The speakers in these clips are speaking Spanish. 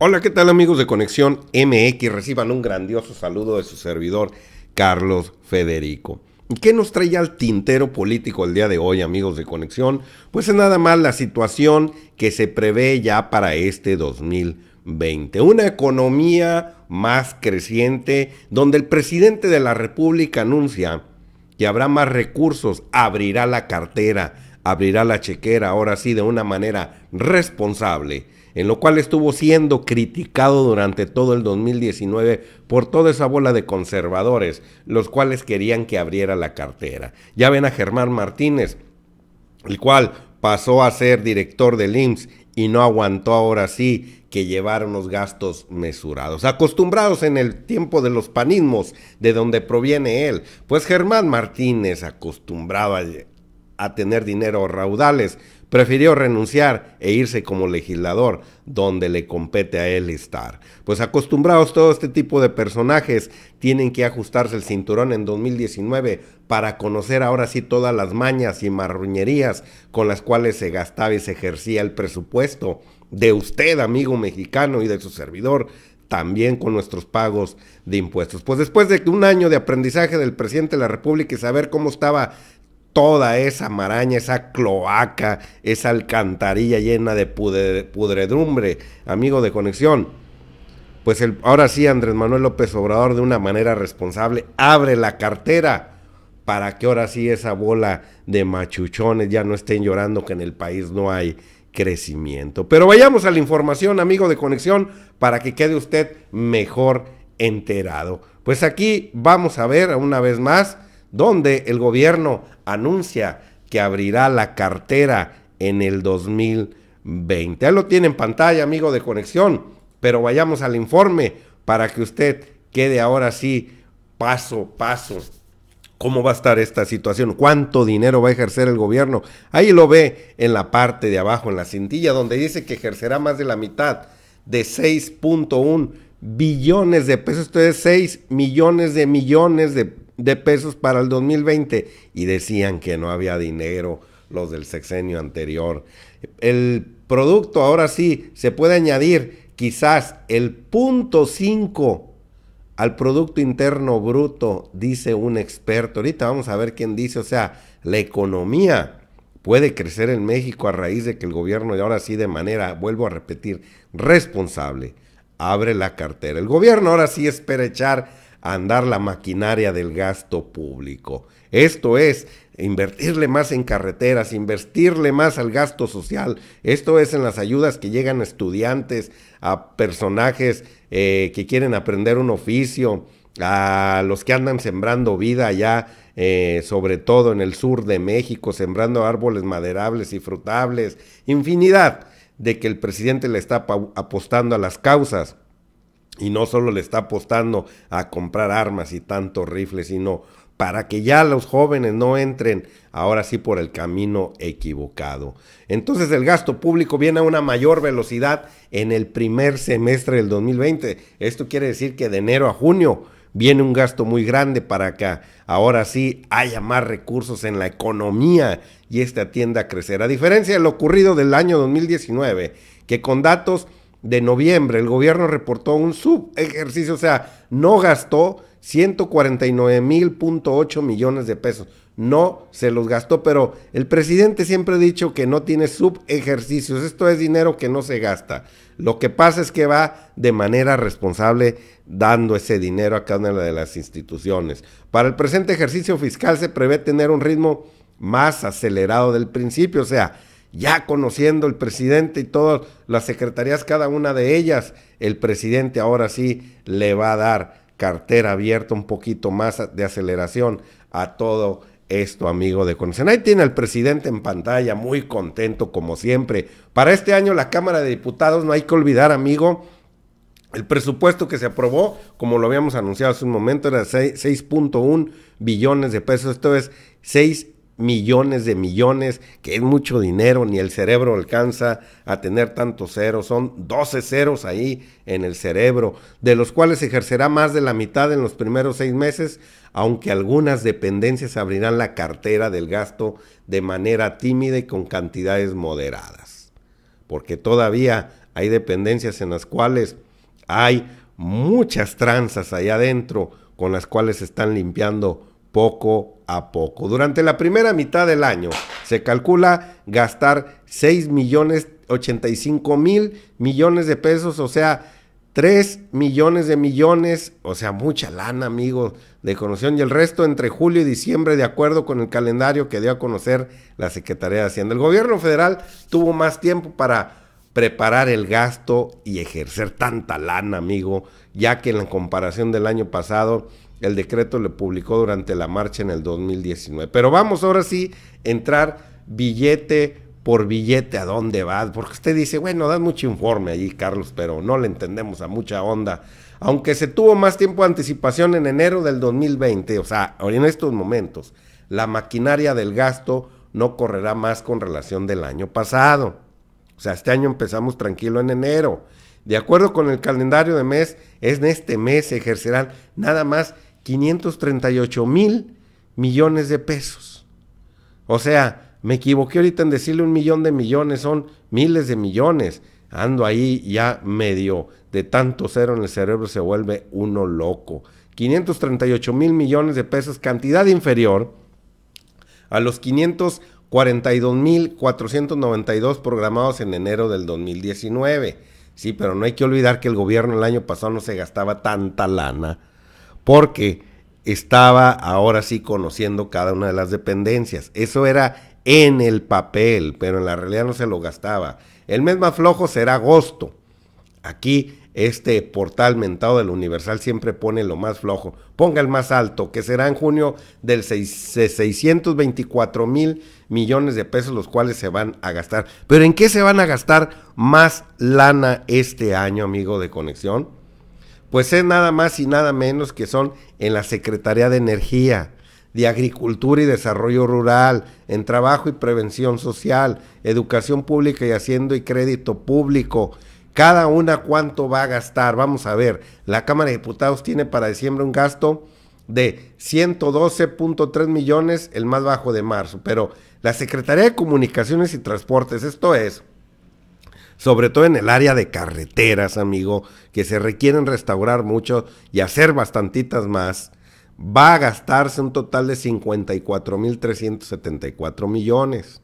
Hola, ¿qué tal amigos de Conexión MX? Reciban un grandioso saludo de su servidor, Carlos Federico. ¿Y qué nos trae al tintero político el día de hoy, amigos de Conexión? Pues es nada más la situación que se prevé ya para este 2020. Una economía más creciente, donde el presidente de la República anuncia que habrá más recursos, abrirá la cartera, abrirá la chequera ahora sí de una manera responsable, en lo cual estuvo siendo criticado durante todo el 2019 por toda esa bola de conservadores, los cuales querían que abriera la cartera. Ya ven a Germán Martínez, el cual pasó a ser director del IMSS y no aguantó ahora sí que llevar unos gastos mesurados, acostumbrados en el tiempo de los panismos, de donde proviene él. Pues Germán Martínez, acostumbrado a, a tener dinero raudales. Prefirió renunciar e irse como legislador, donde le compete a él estar. Pues acostumbrados todo este tipo de personajes, tienen que ajustarse el cinturón en 2019 para conocer ahora sí todas las mañas y marruñerías con las cuales se gastaba y se ejercía el presupuesto de usted, amigo mexicano, y de su servidor, también con nuestros pagos de impuestos. Pues después de un año de aprendizaje del presidente de la República y saber cómo estaba toda esa maraña, esa cloaca, esa alcantarilla llena de pudredumbre, amigo de conexión. Pues ahora sí, Andrés Manuel López Obrador, de una manera responsable, abre la cartera para que ahora sí esa bola de machuchones ya no estén llorando que en el país no hay crecimiento. Pero vayamos a la información, amigo de conexión, para que quede usted mejor enterado. Pues aquí vamos a ver una vez más donde el gobierno anuncia que abrirá la cartera en el 2020. Ahí lo tiene en pantalla, amigo de conexión, pero vayamos al informe para que usted quede ahora sí paso, paso. ¿Cómo va a estar esta situación? ¿Cuánto dinero va a ejercer el gobierno? Ahí lo ve en la parte de abajo, en la cintilla, donde dice que ejercerá más de la mitad de 6.1 billones de pesos, esto es 6 millones de millones de, de pesos para el 2020 y decían que no había dinero los del sexenio anterior. El producto ahora sí se puede añadir quizás el punto 5 al Producto Interno Bruto, dice un experto. Ahorita vamos a ver quién dice, o sea, la economía puede crecer en México a raíz de que el gobierno, y ahora sí de manera, vuelvo a repetir, responsable, abre la cartera. El gobierno ahora sí espera echar a andar la maquinaria del gasto público. Esto es invertirle más en carreteras, invertirle más al gasto social. Esto es en las ayudas que llegan a estudiantes, a personajes eh, que quieren aprender un oficio, a los que andan sembrando vida allá, eh, sobre todo en el sur de México, sembrando árboles maderables y frutables, infinidad de que el presidente le está apostando a las causas y no solo le está apostando a comprar armas y tantos rifles, sino para que ya los jóvenes no entren ahora sí por el camino equivocado. Entonces el gasto público viene a una mayor velocidad en el primer semestre del 2020. Esto quiere decir que de enero a junio viene un gasto muy grande para acá, ahora sí haya más recursos en la economía y esta tienda a crecer. A diferencia de lo ocurrido del año 2019, que con datos de noviembre el gobierno reportó un sub ejercicio, o sea, no gastó 149.8 millones de pesos. No se los gastó, pero el presidente siempre ha dicho que no tiene sub ejercicios. Esto es dinero que no se gasta. Lo que pasa es que va de manera responsable dando ese dinero a cada una de las instituciones. Para el presente ejercicio fiscal se prevé tener un ritmo más acelerado del principio, o sea, ya conociendo el presidente y todas las secretarías, cada una de ellas, el presidente ahora sí le va a dar cartera abierta, un poquito más de aceleración a todo esto, amigo de Conexión. Ahí tiene al presidente en pantalla, muy contento como siempre. Para este año la Cámara de Diputados, no hay que olvidar, amigo, el presupuesto que se aprobó, como lo habíamos anunciado hace un momento, era 6.1 billones de pesos, esto es 6 millones de millones, que es mucho dinero, ni el cerebro alcanza a tener tantos ceros, son 12 ceros ahí en el cerebro, de los cuales ejercerá más de la mitad en los primeros seis meses, aunque algunas dependencias abrirán la cartera del gasto de manera tímida y con cantidades moderadas, porque todavía hay dependencias en las cuales hay muchas tranzas ahí adentro con las cuales se están limpiando poco a poco. Durante la primera mitad del año se calcula gastar 6 millones 85 mil millones de pesos, o sea, 3 millones de millones, o sea, mucha lana, amigos, de conoción. Y el resto entre julio y diciembre, de acuerdo con el calendario que dio a conocer la Secretaría de Hacienda. El gobierno federal tuvo más tiempo para preparar el gasto y ejercer tanta lana, amigo, ya que en la comparación del año pasado el decreto le publicó durante la marcha en el 2019. Pero vamos ahora sí entrar billete por billete a dónde va porque usted dice, bueno, dan mucho informe allí, Carlos, pero no le entendemos a mucha onda. Aunque se tuvo más tiempo de anticipación en enero del 2020, o sea, en estos momentos, la maquinaria del gasto no correrá más con relación del año pasado. O sea, este año empezamos tranquilo en enero. De acuerdo con el calendario de mes, es en este mes se ejercerán nada más 538 mil millones de pesos. O sea, me equivoqué ahorita en decirle un millón de millones, son miles de millones. Ando ahí ya medio de tanto cero en el cerebro se vuelve uno loco. 538 mil millones de pesos, cantidad inferior a los 500 42.492 programados en enero del 2019. Sí, pero no hay que olvidar que el gobierno el año pasado no se gastaba tanta lana porque estaba ahora sí conociendo cada una de las dependencias. Eso era en el papel, pero en la realidad no se lo gastaba. El mes más flojo será agosto. Aquí este portal mentado del Universal siempre pone lo más flojo. Ponga el más alto, que será en junio del 624 mil millones de pesos, los cuales se van a gastar. Pero ¿en qué se van a gastar más lana este año, amigo de conexión? Pues es nada más y nada menos que son en la Secretaría de Energía de Agricultura y Desarrollo Rural, en Trabajo y Prevención Social, Educación Pública y Haciendo y Crédito Público, cada una cuánto va a gastar. Vamos a ver, la Cámara de Diputados tiene para diciembre un gasto de 112.3 millones, el más bajo de marzo, pero la Secretaría de Comunicaciones y Transportes, esto es, sobre todo en el área de carreteras, amigo, que se requieren restaurar mucho y hacer bastantitas más, va a gastarse un total de 54.374 millones.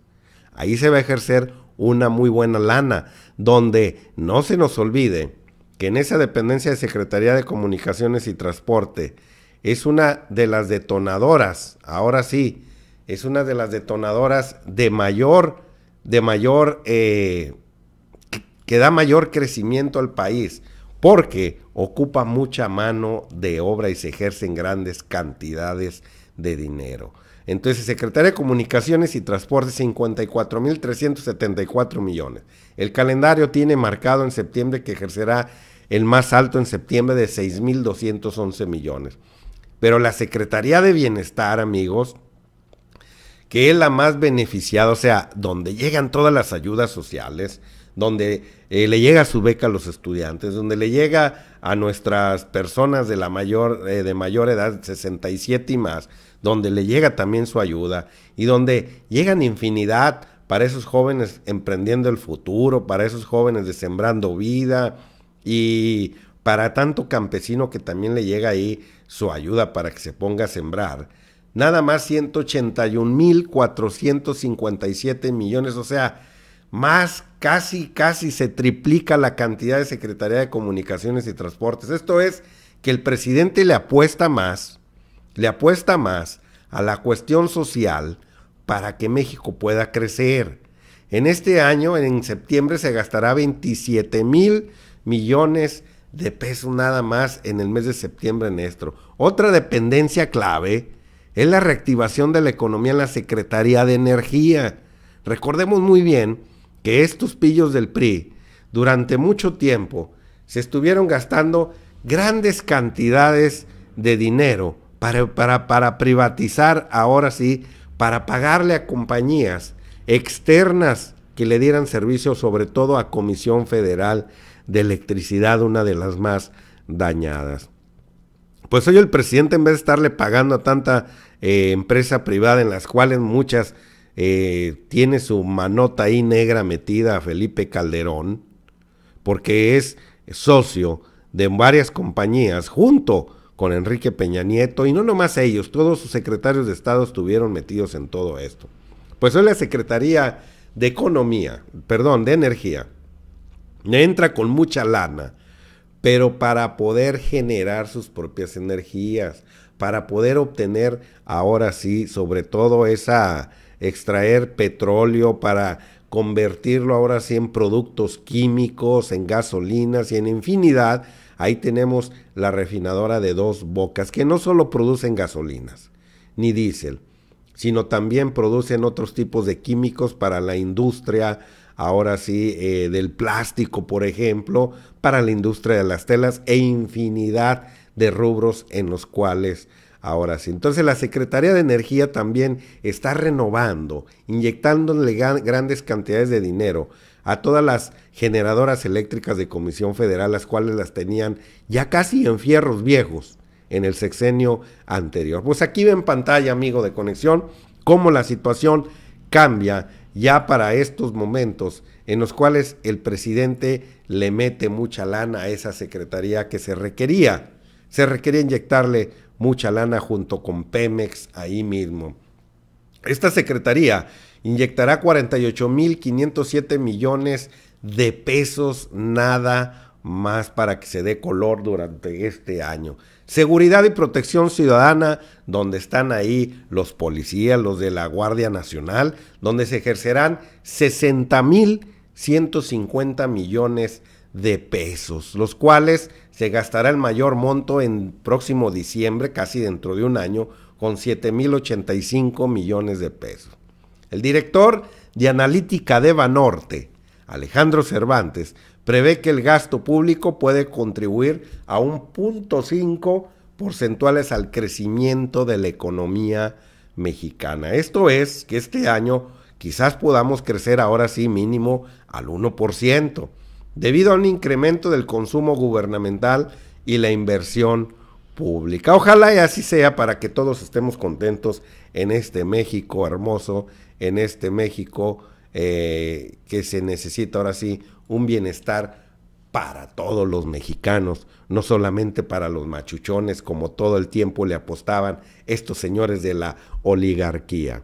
Ahí se va a ejercer una muy buena lana, donde no se nos olvide que en esa dependencia de Secretaría de Comunicaciones y Transporte es una de las detonadoras, ahora sí, es una de las detonadoras de mayor, de mayor, eh, que da mayor crecimiento al país porque ocupa mucha mano de obra y se ejercen grandes cantidades de dinero. Entonces, Secretaría de Comunicaciones y Transportes, 54.374 millones. El calendario tiene marcado en septiembre que ejercerá el más alto en septiembre de 6.211 millones. Pero la Secretaría de Bienestar, amigos, que es la más beneficiada, o sea, donde llegan todas las ayudas sociales, donde eh, le llega su beca a los estudiantes, donde le llega a nuestras personas de la mayor eh, de mayor edad, 67 y más, donde le llega también su ayuda y donde llegan infinidad para esos jóvenes emprendiendo el futuro, para esos jóvenes de sembrando vida y para tanto campesino que también le llega ahí su ayuda para que se ponga a sembrar. Nada más 181.457 millones, o sea, más casi, casi se triplica la cantidad de Secretaría de Comunicaciones y Transportes. Esto es que el presidente le apuesta más, le apuesta más a la cuestión social para que México pueda crecer. En este año, en septiembre, se gastará 27 mil millones de pesos nada más en el mes de septiembre en esto. Otra dependencia clave es la reactivación de la economía en la Secretaría de Energía. Recordemos muy bien que estos pillos del PRI durante mucho tiempo se estuvieron gastando grandes cantidades de dinero para, para, privatizar ahora sí, para pagarle a compañías externas que le dieran servicio sobre todo a Comisión Federal de Electricidad, una de las más dañadas. Pues hoy el presidente en vez de estarle pagando a tanta eh, empresa privada en las cuales muchas eh, tiene su manota ahí negra metida a Felipe Calderón, porque es socio de varias compañías junto con Enrique Peña Nieto, y no nomás ellos, todos sus secretarios de Estado estuvieron metidos en todo esto. Pues hoy la Secretaría de Economía, perdón, de Energía, entra con mucha lana, pero para poder generar sus propias energías, para poder obtener ahora sí, sobre todo esa extraer petróleo para convertirlo ahora sí en productos químicos, en gasolinas y en infinidad. Ahí tenemos la refinadora de dos bocas, que no solo producen gasolinas ni diésel, sino también producen otros tipos de químicos para la industria, ahora sí, eh, del plástico, por ejemplo, para la industria de las telas e infinidad de rubros en los cuales Ahora sí, entonces la Secretaría de Energía también está renovando, inyectándole grandes cantidades de dinero a todas las generadoras eléctricas de Comisión Federal, las cuales las tenían ya casi en fierros viejos en el sexenio anterior. Pues aquí ven pantalla, amigo de conexión, cómo la situación cambia ya para estos momentos en los cuales el presidente le mete mucha lana a esa secretaría que se requería, se requería inyectarle mucha lana junto con Pemex ahí mismo. Esta secretaría inyectará 48.507 millones de pesos nada más para que se dé color durante este año. Seguridad y protección ciudadana, donde están ahí los policías, los de la Guardia Nacional, donde se ejercerán 60.150 millones de pesos, los cuales se gastará el mayor monto en próximo diciembre, casi dentro de un año, con 7.085 millones de pesos. El director de analítica de Banorte, Alejandro Cervantes, prevé que el gasto público puede contribuir a un punto porcentuales al crecimiento de la economía mexicana. Esto es que este año quizás podamos crecer ahora sí mínimo al 1% debido a un incremento del consumo gubernamental y la inversión pública. Ojalá y así sea para que todos estemos contentos en este México hermoso, en este México eh, que se necesita ahora sí un bienestar para todos los mexicanos, no solamente para los machuchones como todo el tiempo le apostaban estos señores de la oligarquía.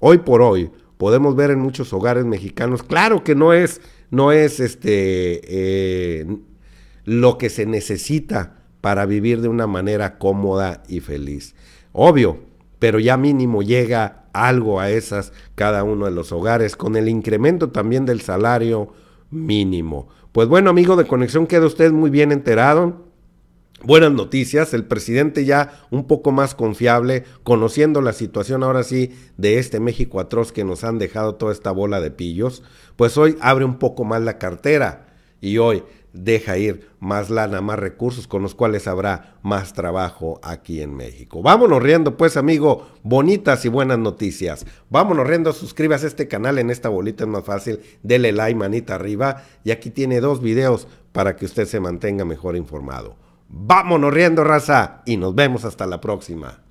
Hoy por hoy podemos ver en muchos hogares mexicanos, claro que no es no es este eh, lo que se necesita para vivir de una manera cómoda y feliz. Obvio, pero ya mínimo llega algo a esas cada uno de los hogares con el incremento también del salario mínimo. Pues bueno, amigo de conexión, queda usted muy bien enterado. Buenas noticias, el presidente ya un poco más confiable, conociendo la situación ahora sí de este México atroz que nos han dejado toda esta bola de pillos. Pues hoy abre un poco más la cartera y hoy deja ir más lana, más recursos con los cuales habrá más trabajo aquí en México. Vámonos riendo pues amigo, bonitas y buenas noticias. Vámonos riendo, suscríbase a este canal, en esta bolita es más fácil, dele like, manita arriba y aquí tiene dos videos para que usted se mantenga mejor informado. Vámonos riendo raza y nos vemos hasta la próxima.